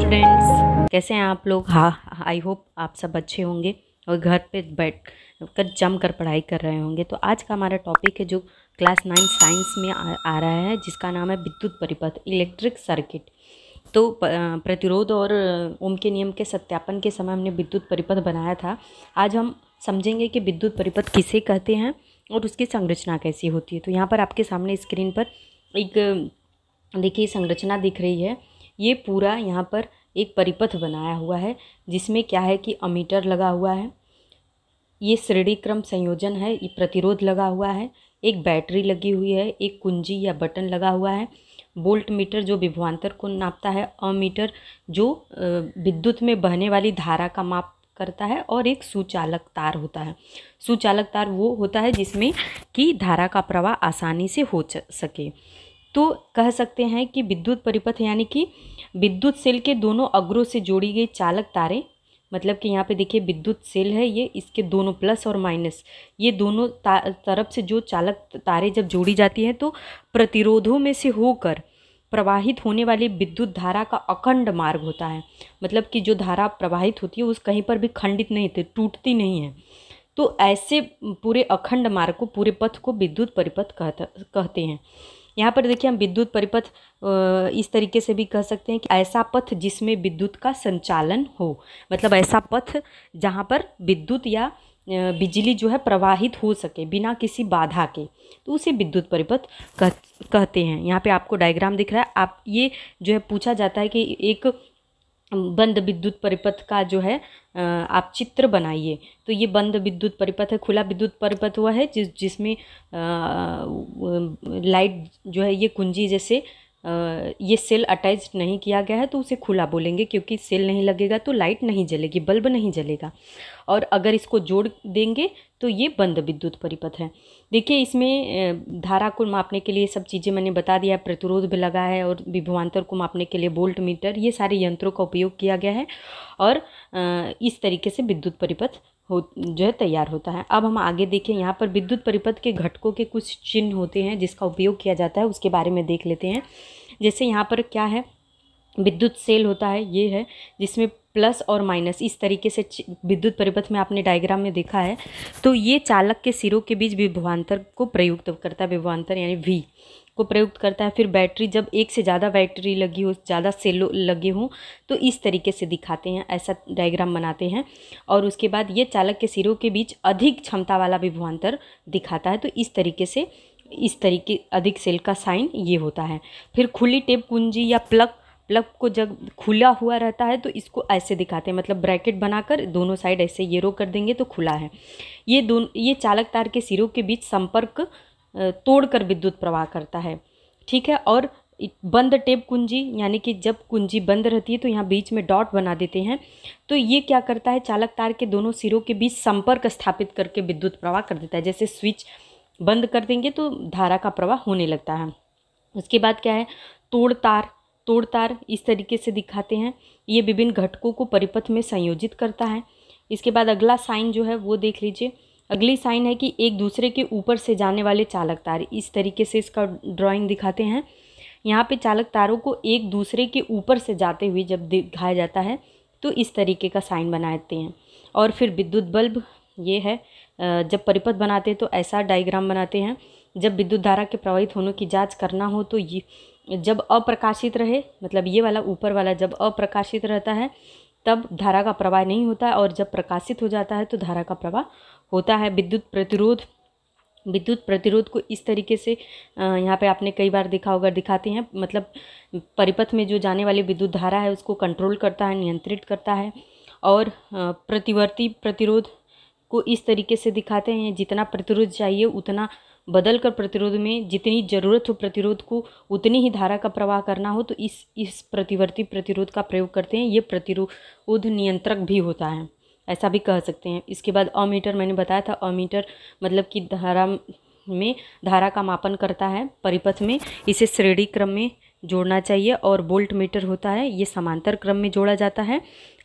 students कैसे हैं आप लोग हाँ आई होप आप सब अच्छे होंगे और घर पे बैठ कर जम कर पढ़ाई कर रहे होंगे तो आज का हमारा टॉपिक है जो क्लास नाइन साइंस में आ, आ रहा है जिसका नाम है विद्युत परिपथ इलेक्ट्रिक सर्किट तो प्रतिरोध और ओम के नियम के सत्यापन के समय हमने विद्युत परिपथ बनाया था आज हम समझेंगे कि विद्युत परिपथ किसे कहते हैं और उसकी संरचना कैसी होती है तो यहाँ पर आपके सामने स्क्रीन पर एक देखिए संरचना दिख रही है ये पूरा यहाँ पर एक परिपथ बनाया हुआ है जिसमें क्या है कि अमीटर लगा हुआ है ये श्रेणी क्रम संयोजन है ये प्रतिरोध लगा हुआ है एक बैटरी लगी हुई है एक कुंजी या बटन लगा हुआ है बोल्ट मीटर जो विभवान्तर को नापता है अमीटर जो विद्युत में बहने वाली धारा का माप करता है और एक सुचालक तार होता है सुचालक तार वो होता है जिसमें कि धारा का प्रवाह आसानी से हो सके तो कह सकते हैं कि विद्युत परिपथ यानी कि विद्युत सेल के दोनों अग्रों से जोड़ी गई चालक तारें मतलब कि यहाँ पे देखिए विद्युत सेल है ये इसके दोनों प्लस और माइनस ये दोनों तरफ से जो चालक तारे जब जोड़ी जाती हैं तो प्रतिरोधों में से होकर प्रवाहित होने वाली विद्युत धारा का अखंड मार्ग होता है मतलब कि जो धारा प्रवाहित होती है उस कहीं पर भी खंडित नहीं थे टूटती नहीं है तो ऐसे पूरे अखंड मार्ग को पूरे पथ को विद्युत परिपथ कहते हैं यहाँ पर देखिए हम विद्युत परिपथ इस तरीके से भी कह सकते हैं कि ऐसा पथ जिसमें विद्युत का संचालन हो मतलब ऐसा पथ जहाँ पर विद्युत या बिजली जो है प्रवाहित हो सके बिना किसी बाधा के तो उसे विद्युत परिपथ कह कहते हैं यहाँ पे आपको डायग्राम दिख रहा है आप ये जो है पूछा जाता है कि एक बंद विद्युत परिपथ का जो है आप चित्र बनाइए तो ये बंद विद्युत परिपथ है खुला विद्युत परिपथ हुआ है जिस जिसमें लाइट जो है ये कुंजी जैसे ये सेल अटैच नहीं किया गया है तो उसे खुला बोलेंगे क्योंकि सेल नहीं लगेगा तो लाइट नहीं जलेगी बल्ब नहीं जलेगा और अगर इसको जोड़ देंगे तो ये बंद विद्युत परिपथ है देखिए इसमें धारा को मापने के लिए सब चीज़ें मैंने बता दिया है प्रतिरोध भी लगा है और विभवान्तर को मापने के लिए वोल्ट मीटर ये सारे यंत्रों का उपयोग किया गया है और इस तरीके से विद्युत परिपथ हो जो है तैयार होता है अब हम आगे देखें यहाँ पर विद्युत परिपथ के घटकों के कुछ चिन्ह होते हैं जिसका उपयोग किया जाता है उसके बारे में देख लेते हैं जैसे यहाँ पर क्या है विद्युत सेल होता है ये है जिसमें प्लस और माइनस इस तरीके से विद्युत परिपथ में आपने डायग्राम में देखा है तो ये चालक के सिरों के बीच विभवान्तर को प्रयुक्त करता है विभवान्तर यानी वी को प्रयुक्त करता है फिर बैटरी जब एक से ज़्यादा बैटरी लगी हो ज़्यादा सेलो लगे हों तो इस तरीके से दिखाते हैं ऐसा डायग्राम बनाते हैं और उसके बाद ये चालक के सिरों के बीच अधिक क्षमता वाला विभवान्तर दिखाता है तो इस तरीके से इस तरीके अधिक सेल का साइन ये होता है फिर खुली टेप कुंजी या प्लग प्लग को जब खुला हुआ रहता है तो इसको ऐसे दिखाते हैं मतलब ब्रैकेट बनाकर दोनों साइड ऐसे ये रो कर देंगे तो खुला है ये दोनों ये चालक तार के सिरों के बीच संपर्क तोड़कर विद्युत प्रवाह करता है ठीक है और बंद टेप कुंजी यानी कि जब कुंजी बंद रहती है तो यहाँ बीच में डॉट बना देते हैं तो ये क्या करता है चालक तार के दोनों सिरों के बीच संपर्क स्थापित करके विद्युत प्रवाह कर देता है जैसे स्विच बंद कर देंगे तो धारा का प्रवाह होने लगता है उसके बाद क्या है तोड़ तार तोड़ तार इस तरीके से दिखाते हैं ये विभिन्न घटकों को परिपथ में संयोजित करता है इसके बाद अगला साइन जो है वो देख लीजिए अगली साइन है कि एक दूसरे के ऊपर से जाने वाले चालक तार इस तरीके से इसका ड्राइंग दिखाते हैं यहाँ पे चालक तारों को एक दूसरे के ऊपर से जाते हुए जब दिखाया जाता है तो इस तरीके का साइन बनाते हैं और फिर विद्युत बल्ब ये है जब परिपथ बनाते हैं तो ऐसा डायग्राम बनाते हैं जब विद्युत धारा के प्रवाहित होने की जाँच करना हो तो ये जब अप्रकाशित रहे मतलब ये वाला ऊपर वाला जब अप्रकाशित रहता है तब धारा का प्रवाह नहीं होता है और जब प्रकाशित हो जाता है तो धारा का प्रवाह होता है विद्युत प्रतिरोध विद्युत प्रतिरोध को इस तरीके से यहाँ पे आपने कई बार देखा होगा दिखाते हैं मतलब परिपथ में जो जाने वाली विद्युत धारा है उसको कंट्रोल करता है नियंत्रित करता है और प्रतिवर्ती प्रतिरोध को इस तरीके से दिखाते हैं जितना प्रतिरोध चाहिए उतना बदल कर प्रतिरोध में जितनी ज़रूरत हो प्रतिरोध को उतनी ही धारा का प्रवाह करना हो तो इस इस प्रतिवर्ती प्रतिरोध का प्रयोग करते हैं ये प्रतिरोध नियंत्रक भी होता है ऐसा भी कह सकते हैं इसके बाद अमीटर मैंने बताया था अमीटर मतलब कि धारा में धारा का मापन करता है परिपथ में इसे श्रेणी क्रम में जोड़ना चाहिए और बोल्ट मीटर होता है ये समांतर क्रम में जोड़ा जाता है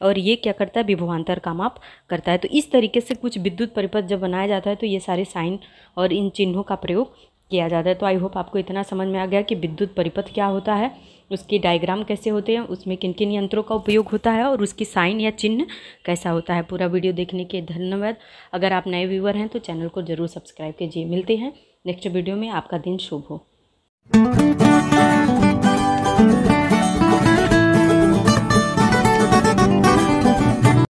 और ये क्या करता है विभवांतर का माप करता है तो इस तरीके से कुछ विद्युत परिपथ जब बनाया जाता है तो ये सारे साइन और इन चिन्हों का प्रयोग किया जाता है तो आई होप आपको इतना समझ में आ गया कि विद्युत परिपथ क्या होता है उसके डायग्राम कैसे होते हैं उसमें किन किन यंत्रों का उपयोग होता है और उसकी साइन या चिन्ह कैसा होता है पूरा वीडियो देखने के धन्यवाद अगर आप नए व्यूवर हैं तो चैनल को ज़रूर सब्सक्राइब कीजिए मिलते हैं नेक्स्ट वीडियो में आपका दिन शुभ हो